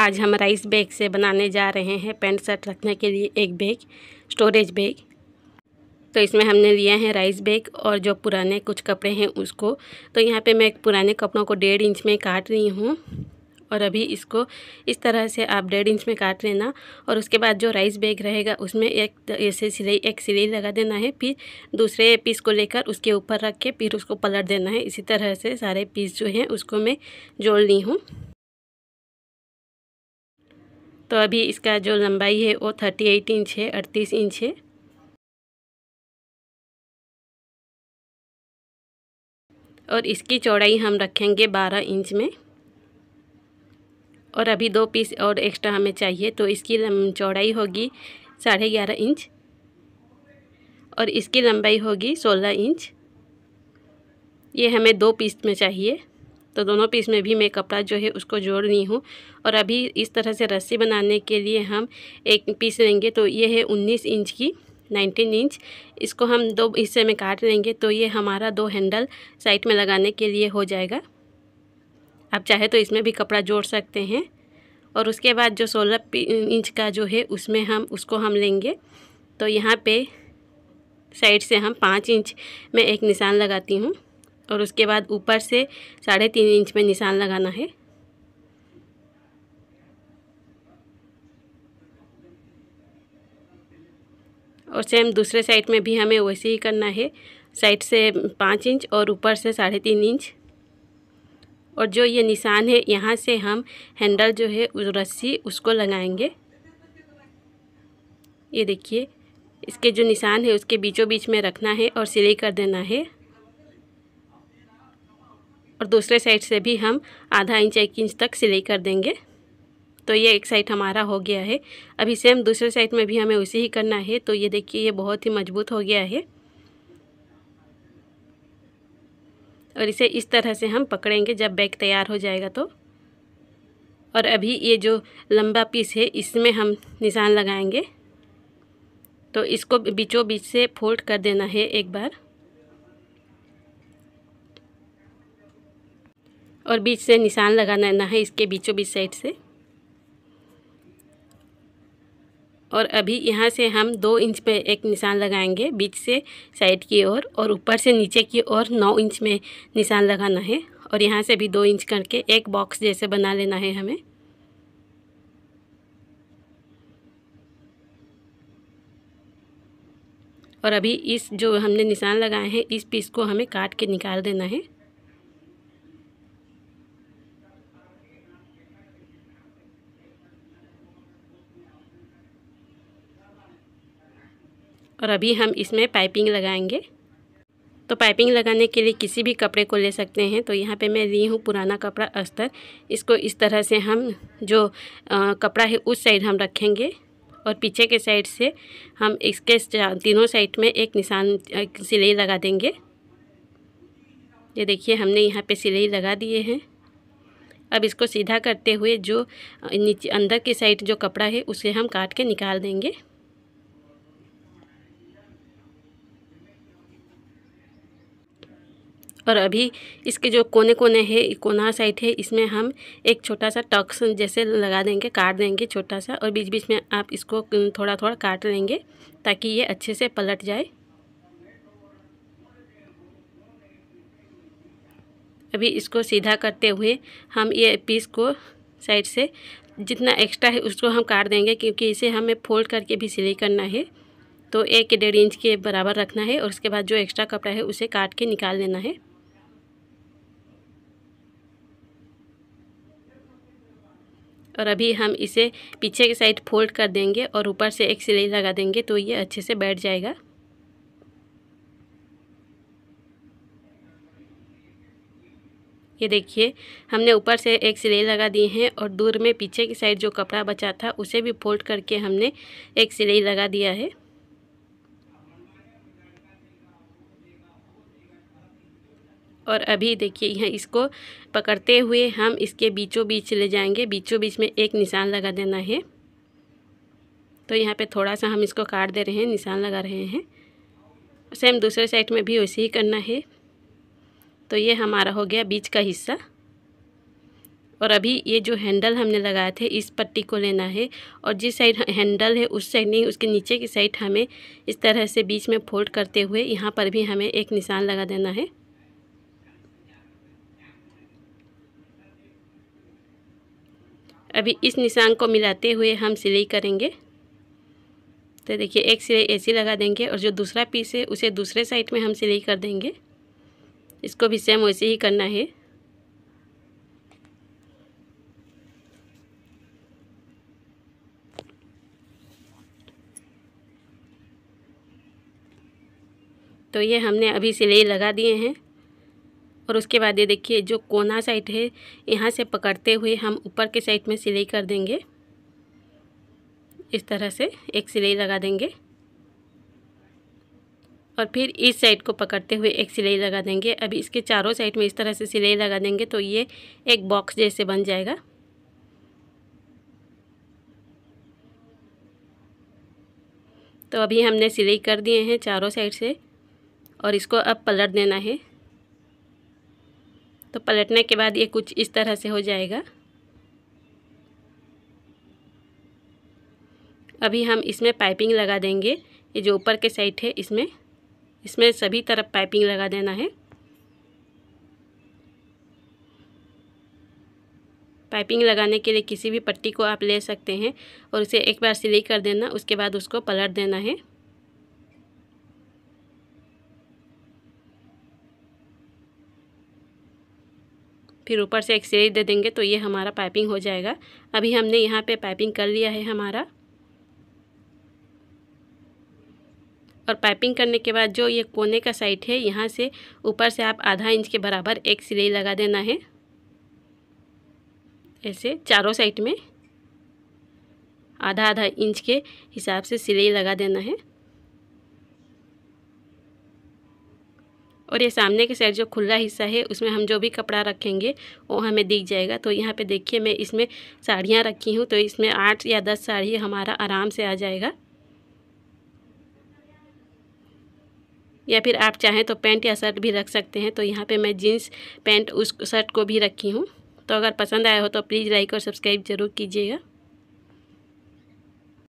आज हम rice bag से बनाने जा रहे हैं पैंट शर्ट रखने के लिए एक बैग स्टोरेज बैग तो इसमें हमने लिया है राइस बैग और जो पुराने कुछ कपड़े हैं उसको तो यहाँ पे मैं पुराने कपड़ों को डेढ़ इंच में काट रही हूँ और अभी इसको इस तरह से आप डेढ़ इंच में काट लेना और उसके बाद जो राइस बैग रहेगा उसमें एक ऐसे सिलाई एक सिलाई लगा देना है फिर दूसरे पीस को लेकर उसके ऊपर रख के फिर उसको पलट देना है इसी तरह से सारे पीस जो हैं उसको मैं जोड़ ली हूँ तो अभी इसका जो लंबाई है वो थर्टी एट इंच है अड़तीस इंच है और इसकी चौड़ाई हम रखेंगे बारह इंच में और अभी दो पीस और एक्स्ट्रा हमें चाहिए तो इसकी चौड़ाई होगी साढ़े ग्यारह इंच और इसकी लंबाई होगी सोलह इंच ये हमें दो पीस में चाहिए तो दोनों पीस में भी मैं कपड़ा जो है उसको जोड़ रही हूँ और अभी इस तरह से रस्सी बनाने के लिए हम एक पीस लेंगे तो ये है उन्नीस इंच की नाइनटीन इंच इसको हम दो हिस्से में काट लेंगे तो ये हमारा दो हैंडल साइड में लगाने के लिए हो जाएगा आप चाहे तो इसमें भी कपड़ा जोड़ सकते हैं और उसके बाद जो सोलह इंच का जो है उसमें हम उसको हम लेंगे तो यहाँ पे साइड से हम पाँच इंच में एक निशान लगाती हूँ और उसके बाद ऊपर से साढ़े तीन इंच में निशान लगाना है और सेम दूसरे साइड में भी हमें वैसे ही करना है साइड से पाँच इंच और ऊपर से साढ़े तीन इंच और जो ये निशान है यहाँ से हम हैंडल जो है उस रस्सी उसको लगाएंगे ये देखिए इसके जो निशान है उसके बीचों बीच में रखना है और सिलाई कर देना है और दूसरे साइड से भी हम आधा इंच एक इंच तक सिलाई कर देंगे तो ये एक साइड हमारा हो गया है अभी सेम दूसरे साइड में भी हमें उसी ही करना है तो ये देखिए ये बहुत ही मजबूत हो गया है और इसे इस तरह से हम पकड़ेंगे जब बैग तैयार हो जाएगा तो और अभी ये जो लंबा पीस है इसमें हम निशान लगाएंगे तो इसको बीचों बीच से फोल्ड कर देना है एक बार और बीच से निशान लगाना है इसके बीचों बीच साइड से और अभी यहाँ से हम दो इंच पे एक निशान लगाएंगे बीच से साइड की ओर और, और ऊपर से नीचे की ओर नौ इंच में निशान लगाना है और यहाँ से भी दो इंच करके एक बॉक्स जैसे बना लेना है हमें और अभी इस जो हमने निशान लगाए हैं इस पीस को हमें काट के निकाल देना है और अभी हम इसमें पाइपिंग लगाएंगे तो पाइपिंग लगाने के लिए किसी भी कपड़े को ले सकते हैं तो यहाँ पे मैं ली हूँ पुराना कपड़ा अस्तर इसको इस तरह से हम जो आ, कपड़ा है उस साइड हम रखेंगे और पीछे के साइड से हम इसके तीनों साइड में एक निशान सिलाई लगा देंगे ये देखिए हमने यहाँ पे सिलाई लगा दिए हैं अब इसको सीधा करते हुए जो नीचे अंदर की साइड जो कपड़ा है उसे हम काट के निकाल देंगे पर अभी इसके जो कोने कोने हैं कोना साइड है इसमें हम एक छोटा सा टक्स जैसे लगा देंगे काट देंगे छोटा सा और बीच बीच में आप इसको थोड़ा थोड़ा काट लेंगे ताकि ये अच्छे से पलट जाए अभी इसको सीधा करते हुए हम ये पीस को साइड से जितना एक्स्ट्रा है उसको हम काट देंगे क्योंकि इसे हमें फोल्ड करके भी सिलाई करना है तो एक डेढ़ इंच के बराबर रखना है और उसके बाद जो एक्स्ट्रा कपड़ा है उसे काट के निकाल लेना है और अभी हम इसे पीछे की साइड फोल्ड कर देंगे और ऊपर से एक सिलाई लगा देंगे तो ये अच्छे से बैठ जाएगा ये देखिए हमने ऊपर से एक सिलाई लगा दी है और दूर में पीछे की साइड जो कपड़ा बचा था उसे भी फोल्ड करके हमने एक सिलाई लगा दिया है और अभी देखिए यहाँ इसको पकड़ते हुए हम इसके बीचों बीच ले जाएंगे बीचों बीच में एक निशान लगा देना है तो यहाँ पे थोड़ा सा हम इसको काट दे रहे हैं निशान लगा रहे हैं सेम दूसरे साइड में भी वैसे ही करना है तो ये हमारा हो गया बीच का हिस्सा और अभी ये जो हैंडल हमने लगाए थे इस पट्टी को लेना है और जिस साइड हैंडल है उस साइड नहीं उसके नीचे की साइड हमें इस तरह से बीच में फोल्ड करते हुए यहाँ पर भी हमें एक निशान लगा देना है अभी इस निशान को मिलाते हुए हम सिलाई करेंगे तो देखिए एक सिलाई ऐसी लगा देंगे और जो दूसरा पीस है उसे दूसरे साइड में हम सिलाई कर देंगे इसको भी सेम वैसे ही करना है तो ये हमने अभी सिलाई लगा दिए हैं और उसके बाद ये देखिए जो कोना साइड है यहाँ से पकड़ते हुए हम ऊपर के साइड में सिलाई कर देंगे इस तरह से एक सिलाई लगा देंगे और फिर इस साइड को पकड़ते हुए एक सिलाई लगा देंगे अभी इसके चारों साइड में इस तरह से सिलाई लगा देंगे तो ये एक बॉक्स जैसे बन जाएगा तो अभी हमने सिलाई कर दिए हैं चारों साइड से और इसको अब पलट देना है तो पलटने के बाद ये कुछ इस तरह से हो जाएगा अभी हम इसमें पाइपिंग लगा देंगे ये जो ऊपर के साइड है इसमें इसमें सभी तरफ पाइपिंग लगा देना है पाइपिंग लगाने के लिए किसी भी पट्टी को आप ले सकते हैं और उसे एक बार सिलाई कर देना उसके बाद उसको पलट देना है फिर ऊपर से एक सीरीज दे देंगे तो ये हमारा पाइपिंग हो जाएगा अभी हमने यहाँ पे पाइपिंग कर लिया है हमारा और पाइपिंग करने के बाद जो ये कोने का साइड है यहाँ से ऊपर से आप आधा इंच के बराबर एक सिलाई लगा देना है ऐसे चारों साइड में आधा आधा इंच के हिसाब से सिलाई लगा देना है और ये सामने के साइड जो खुला हिस्सा है उसमें हम जो भी कपड़ा रखेंगे वो हमें दिख जाएगा तो यहाँ पे देखिए मैं इसमें साड़ियाँ रखी हूँ तो इसमें आठ या दस साड़ी हमारा आराम से आ जाएगा या फिर आप चाहें तो पैंट या शर्ट भी रख सकते हैं तो यहाँ पे मैं जीन्स पैंट उस शर्ट को भी रखी हूँ तो अगर पसंद आया हो तो प्लीज़ लाइक और सब्सक्राइब ज़रूर कीजिएगा